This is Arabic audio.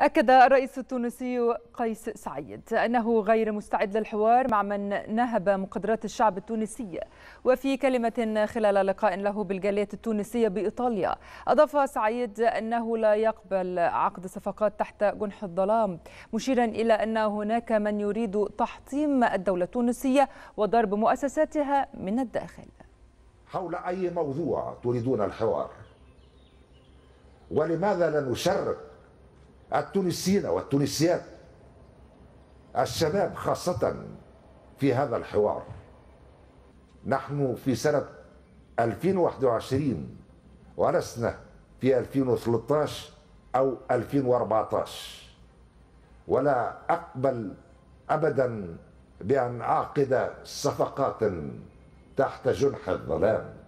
أكد الرئيس التونسي قيس سعيد أنه غير مستعد للحوار مع من نهب مقدرات الشعب التونسي وفي كلمة خلال لقاء له بالجالية التونسية بإيطاليا أضاف سعيد أنه لا يقبل عقد صفقات تحت جنح الظلام مشيرا إلى أن هناك من يريد تحطيم الدولة التونسية وضرب مؤسساتها من الداخل حول أي موضوع تريدون الحوار ولماذا لا نشرك التونسيين والتونسيات الشباب خاصة في هذا الحوار نحن في سنة 2021 ولسنا في 2013 أو 2014 ولا أقبل أبدا بأن أعقد صفقات تحت جنح الظلام